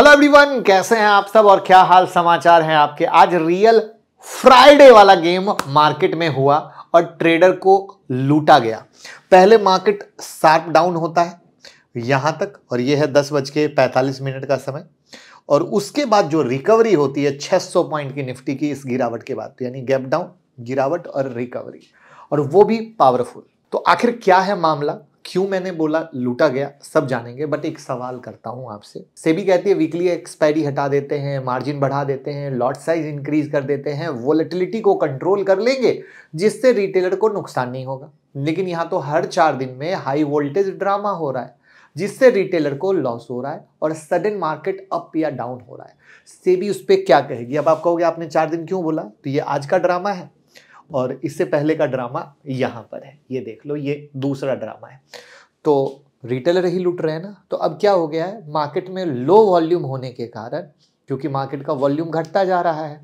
hello everyone कैसे हैं आप सब और क्या हाल समाचार हैं आपके आज रियल फ्राइडे वाला गेम मार्केट में हुआ और ट्रेडर को लूटा गया पहले मार्केट शार्प डाउन होता है यहां तक और यह है दस बज के पैंतालीस मिनट का समय और उसके बाद जो रिकवरी होती है 600 पॉइंट की निफ्टी की इस गिरावट के बाद यानी गैप डाउन गिरावट और रिकवरी और वो भी पावरफुल तो आखिर क्या है मामला क्यों मैंने बोला लूटा गया सब जानेंगे बट एक सवाल करता हूँ आपसे सेबी कहती है वीकली एक्सपायरी हटा देते हैं मार्जिन बढ़ा देते हैं लॉट साइज इंक्रीज कर देते हैं वोलेटिलिटी को कंट्रोल कर लेंगे जिससे रिटेलर को नुकसान नहीं होगा लेकिन यहाँ तो हर चार दिन में हाई वोल्टेज ड्रामा हो रहा है जिससे रिटेलर को लॉस हो रहा है और सडन मार्केट अप या डाउन हो रहा है सेबी उस पर क्या कहेगी अब आप कहोगे आपने चार दिन क्यों बोला तो ये आज का ड्रामा है और इससे पहले का ड्रामा यहाँ पर है ये देख लो ये दूसरा ड्रामा है तो रिटेलर ही लूट रहे हैं ना तो अब क्या हो गया है मार्केट में लो वॉल्यूम होने के कारण क्योंकि मार्केट का वॉल्यूम घटता जा रहा है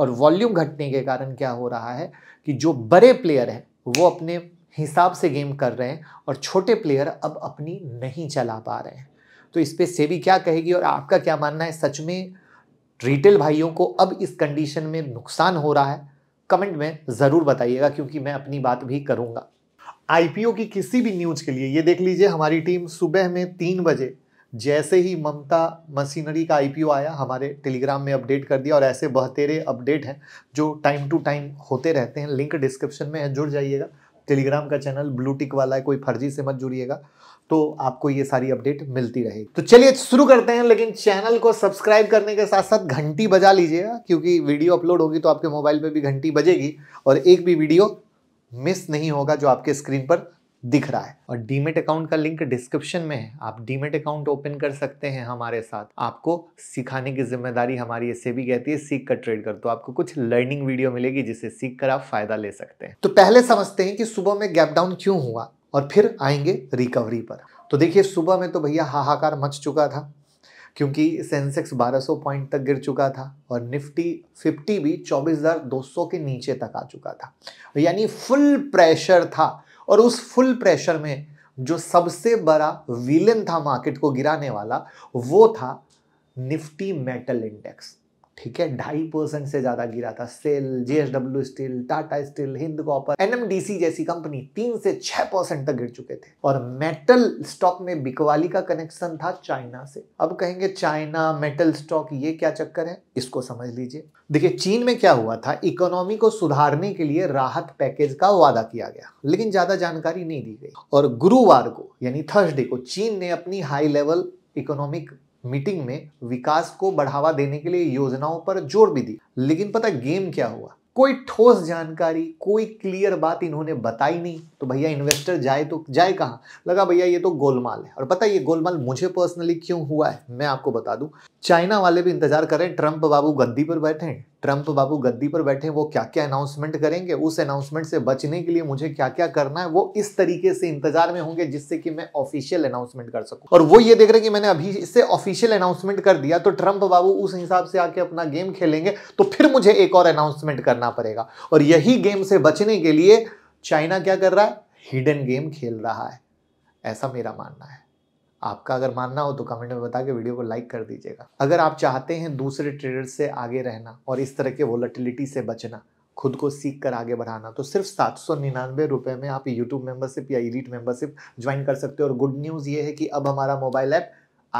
और वॉल्यूम घटने के कारण क्या हो रहा है कि जो बड़े प्लेयर हैं वो अपने हिसाब से गेम कर रहे हैं और छोटे प्लेयर अब अपनी नहीं चला पा रहे हैं तो इस पर सेबी क्या कहेगी और आपका क्या मानना है सच में रिटेल भाइयों को अब इस कंडीशन में नुकसान हो रहा है कमेंट में ज़रूर बताइएगा क्योंकि मैं अपनी बात भी करूँगा आईपीओ की किसी भी न्यूज के लिए ये देख लीजिए हमारी टीम सुबह में तीन बजे जैसे ही ममता मशीनरी का आईपीओ आया हमारे टेलीग्राम में अपडेट कर दिया और ऐसे बहतेरे अपडेट हैं जो टाइम टू टाइम होते रहते हैं लिंक डिस्क्रिप्शन में है जुड़ जाइएगा टेलीग्राम का चैनल ब्लूटिक वाला है कोई फर्जी से मत जुड़िएगा तो आपको ये सारी अपडेट मिलती रहेगी तो चलिए शुरू करते हैं लेकिन चैनल को सब्सक्राइब करने के साथ साथ घंटी बजा लीजिएगा क्योंकि वीडियो अपलोड होगी तो आपके मोबाइल पर भी घंटी बजेगी और एक भी वीडियो मिस नहीं होगा जो आपके स्क्रीन पर दिख रहा है और डीमेट अकाउंट का लिंक डिस्क्रिप्शन में है आप डीमेट अकाउंट ओपन कर सकते हैं हमारे साथ आपको सिखाने की जिम्मेदारी हमारी इससे भी कहती है सीख कर ट्रेड कर तो आपको कुछ लर्निंग वीडियो मिलेगी जिसे सीख कर आप फायदा ले सकते हैं तो पहले समझते हैं कि सुबह में गैप डाउन क्यों हुआ और फिर आएंगे रिकवरी पर तो देखिए सुबह में तो भैया हाहाकार मच चुका था क्योंकि सेंसेक्स 1200 पॉइंट तक गिर चुका था और निफ्टी 50 भी 24,200 के नीचे तक आ चुका था यानी फुल प्रेशर था और उस फुल प्रेशर में जो सबसे बड़ा विलन था मार्केट को गिराने वाला वो था निफ्टी मेटल इंडेक्स ठीक है ढाई परसेंट से ज्यादा गिरा था sell JSW steel Tata steel Hind copper NMDC जैसी कंपनी तीन से छह परसेंट तक गिर चुके थे और मेटल स्टॉक में बिकवाली का कनेक्शन था चाइना से अब कहेंगे चाइना मेटल स्टॉक ये क्या चक्कर है इसको समझ लीजिए देखिए चीन में क्या हुआ था इकोनॉमी को सुधारने के लिए राहत पैकेज का वादा किया गया लेकिन ज्यादा जानकारी नहीं दी गई और गुरुवार को यानी थर्सडे को चीन ने अपनी हाई लेवल इकोनॉमिक मीटिंग में विकास को बढ़ावा देने के लिए योजनाओं पर जोर भी दी लेकिन पता गेम क्या हुआ कोई ठोस जानकारी कोई क्लियर बात इन्होंने बताई नहीं तो भैया इन्वेस्टर जाए तो जाए कहाँ लगा भैया ये तो गोलमाल है और पता है ये गोलमाल मुझे पर्सनली क्यों हुआ है मैं आपको बता दूं चाइना वाले भी इंतजार करें ट्रंप बाबू गद्दी पर बैठे ट्रंप बाबू गद्दी पर बैठे वो क्या क्या अनाउंसमेंट करेंगे उस अनाउंसमेंट से बचने के लिए मुझे क्या क्या करना है वो इस तरीके से इंतजार में होंगे जिससे कि मैं ऑफिशियल अनाउंसमेंट कर सकूं और वो ये देख रहे हैं कि मैंने अभी इससे ऑफिशियल अनाउंसमेंट कर दिया तो ट्रंप बाबू उस हिसाब से आके अपना गेम खेलेंगे तो फिर मुझे एक और अनाउंसमेंट करना पड़ेगा और यही गेम से बचने के लिए चाइना क्या कर रहा है हिडन गेम खेल रहा है ऐसा मेरा मानना है आपका अगर मानना हो तो कमेंट में बता के वीडियो को लाइक कर दीजिएगा अगर आप चाहते हैं दूसरे ट्रेडर से आगे रहना और इस तरह के वोलेटिलिटी से बचना खुद को सीख कर आगे बढ़ाना तो सिर्फ सात सौ निन्यानवे रुपये में आप यूट्यूब मेंबरशिप या इलीट मेंबरशिप ज्वाइन कर सकते हो और गुड न्यूज़ ये है कि अब हमारा मोबाइल ऐप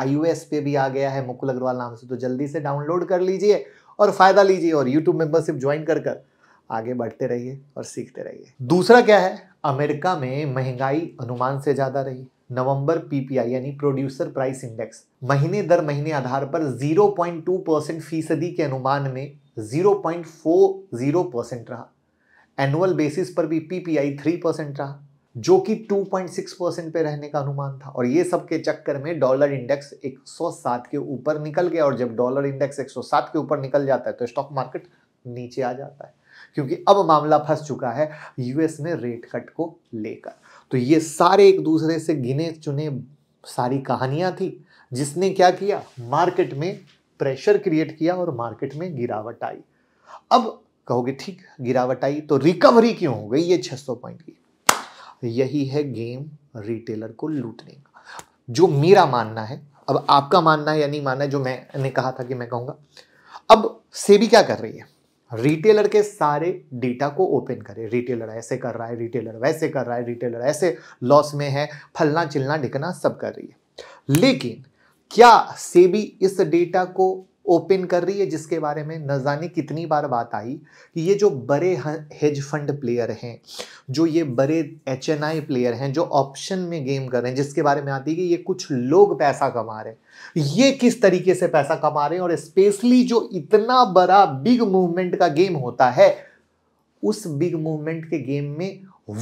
आई पे भी आ गया है मुकुल अग्रवाल नाम से तो जल्दी से डाउनलोड कर लीजिए और फ़ायदा लीजिए और यूट्यूब मेंबरशिप ज्वाइन कर कर आगे बढ़ते रहिए और सीखते रहिए दूसरा क्या है अमेरिका में महंगाई अनुमान से ज़्यादा रही नवंबर पीपीआई यानी प्रोड्यूसर प्राइस इंडेक्स महीने दर महीने आधार पर 0.2 परसेंट फीसदी के अनुमान में 0.40 परसेंट रहा एनुअल बेसिस पर भी पीपीआई 3 परसेंट रहा जो कि 2.6 परसेंट पे रहने का अनुमान था और ये सब के चक्कर में डॉलर इंडेक्स 107 के ऊपर निकल गया और जब डॉलर इंडेक्स 107 के ऊपर निकल जाता है तो स्टॉक मार्केट नीचे आ जाता है क्योंकि अब मामला फंस चुका है यूएस में रेट कट को लेकर तो ये सारे एक दूसरे से गिने चुने सारी कहानियां थी जिसने क्या किया मार्केट में प्रेशर क्रिएट किया और मार्केट में गिरावट आई अब कहोगे ठीक गिरावट आई तो रिकवरी क्यों हो गई ये 600 पॉइंट की यही है गेम रिटेलर को लूटने का जो मेरा मानना है अब आपका मानना है या नहीं मानना है जो मैंने कहा था कि मैं कहूंगा अब सेबी क्या कर रही है रिटेलर के सारे डेटा को ओपन करें रिटेलर ऐसे कर रहा है रिटेलर वैसे कर रहा है रिटेलर ऐसे लॉस में है फलना चिलना ढिकना सब कर रही है लेकिन क्या सेबी इस डेटा को ओपन कर रही है जिसके बारे में न जाने कितनी बार बात आई कि ये जो बड़े हेज फंड प्लेयर हैं जो ये बड़े एच प्लेयर हैं जो ऑप्शन में गेम कर रहे हैं जिसके बारे में आती है कि ये कुछ लोग पैसा कमा रहे हैं ये किस तरीके से पैसा कमा रहे हैं और स्पेशली जो इतना बड़ा बिग मूवमेंट का गेम होता है उस बिग मूवमेंट के गेम में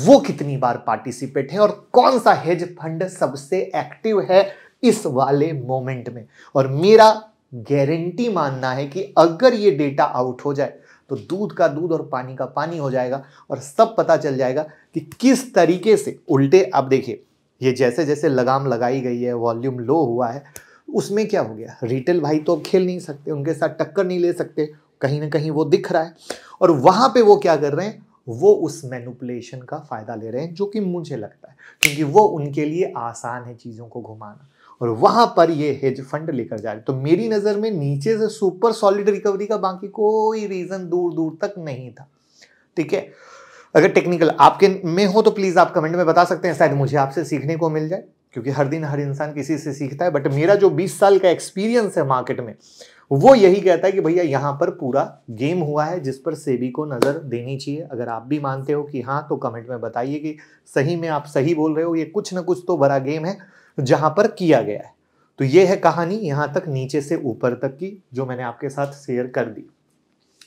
वो कितनी बार पार्टिसिपेट है और कौन सा हेज फंड सबसे एक्टिव है इस वाले मोमेंट में और मेरा गारंटी मानना है कि अगर ये डेटा आउट हो जाए तो दूध का दूध और पानी का पानी हो जाएगा और सब पता चल जाएगा कि किस तरीके से उल्टे आप देखिए ये जैसे जैसे लगाम लगाई गई है वॉल्यूम लो हुआ है उसमें क्या हो गया रिटेल भाई तो खेल नहीं सकते उनके साथ टक्कर नहीं ले सकते कहीं ना कहीं वो दिख रहा है और वहाँ पे वो क्या कर रहे हैं वो उस मैनुपलेशन का फ़ायदा ले रहे हैं जो कि मुझे लगता है क्योंकि वो उनके लिए आसान है चीज़ों को घुमाना और वहां पर ये हेज फंड लेकर जा रहे तो मेरी नज़र में नीचे से सुपर सॉलिड रिकवरी का बाकी कोई रीज़न दूर दूर तक नहीं था ठीक है अगर टेक्निकल आपके में हो तो प्लीज़ आप कमेंट में बता सकते हैं शायद मुझे आपसे सीखने को मिल जाए क्योंकि हर दिन हर इंसान किसी से सीखता है बट मेरा जो 20 साल का एक्सपीरियंस है मार्केट में वो यही कहता है कि भैया यहाँ पर पूरा गेम हुआ है जिस पर सेबी को नज़र देनी चाहिए अगर आप भी मानते हो कि हाँ तो कमेंट में बताइए कि सही में आप सही बोल रहे हो ये कुछ ना कुछ तो बड़ा गेम है जहां पर किया गया है तो ये है कहानी यहां तक नीचे से ऊपर तक की जो मैंने आपके साथ शेयर कर दी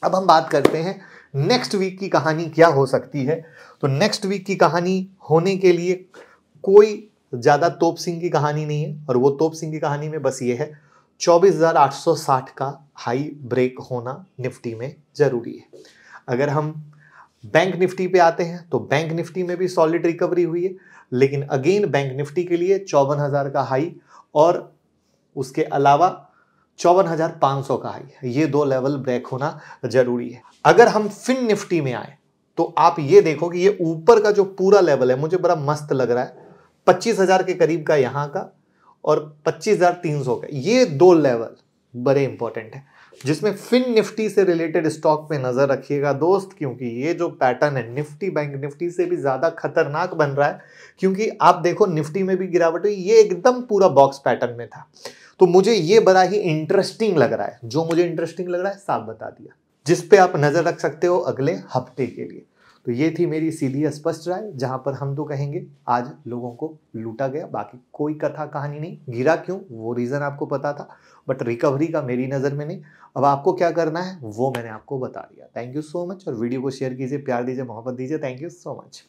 अब हम बात करते हैं नेक्स्ट वीक की कहानी क्या हो सकती है तो नेक्स्ट वीक की कहानी होने के लिए कोई ज़्यादा तोप सिंह की कहानी नहीं है और वो तोप सिंह की कहानी में बस ये है 24,860 का हाई ब्रेक होना निफ्टी में ज़रूरी है अगर हम बैंक निफ्टी पे आते हैं तो बैंक निफ्टी में भी सॉलिड रिकवरी हुई है लेकिन अगेन बैंक निफ्टी के लिए चौवन हज़ार का हाई और उसके अलावा चौवन हज़ार पांच सौ का हाई ये दो लेवल ब्रेक होना ज़रूरी है अगर हम फिन निफ्टी में आए तो आप ये देखो कि ये ऊपर का जो पूरा लेवल है मुझे बड़ा मस्त लग रहा है पच्चीस हज़ार के करीब का यहाँ का और पच्चीस हज़ार तीन सौ का ये दो लेवल बड़े इंपॉर्टेंट है जिसमें फिन निफ्टी से रिलेटेड स्टॉक पे नज़र रखिएगा दोस्त क्योंकि ये जो पैटर्न है निफ्टी बैंक निफ्टी से भी ज़्यादा खतरनाक बन रहा है क्योंकि आप देखो निफ्टी में भी गिरावट हुई ये एकदम पूरा बॉक्स पैटर्न में था तो मुझे ये बड़ा ही इंटरेस्टिंग लग रहा है जो मुझे इंटरेस्टिंग लग रहा है साफ बता दिया जिस पे आप नज़र रख सकते हो अगले हफ्ते के लिए तो ये थी मेरी सीधी स्पष्ट राय जहाँ पर हम तो कहेंगे आज लोगों को लूटा गया बाकी कोई कथा कहानी नहीं गिरा क्यों वो रीज़न आपको पता था बट रिकवरी का मेरी नज़र में नहीं अब आपको क्या करना है वो मैंने आपको बता दिया थैंक यू सो मच और वीडियो को शेयर कीजिए प्यार दीजिए मोहब्बत दीजिए थैंक यू सो मच